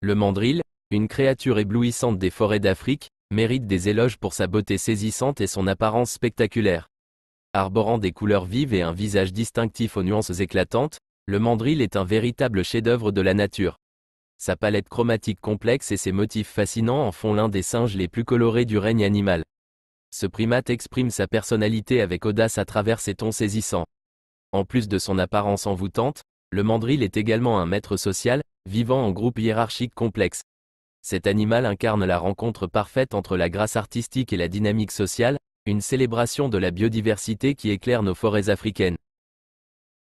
Le mandril, une créature éblouissante des forêts d'Afrique, mérite des éloges pour sa beauté saisissante et son apparence spectaculaire. Arborant des couleurs vives et un visage distinctif aux nuances éclatantes, le mandril est un véritable chef-d'œuvre de la nature. Sa palette chromatique complexe et ses motifs fascinants en font l'un des singes les plus colorés du règne animal. Ce primate exprime sa personnalité avec audace à travers ses tons saisissants. En plus de son apparence envoûtante, le mandril est également un maître social, vivant en groupe hiérarchique complexe. Cet animal incarne la rencontre parfaite entre la grâce artistique et la dynamique sociale, une célébration de la biodiversité qui éclaire nos forêts africaines.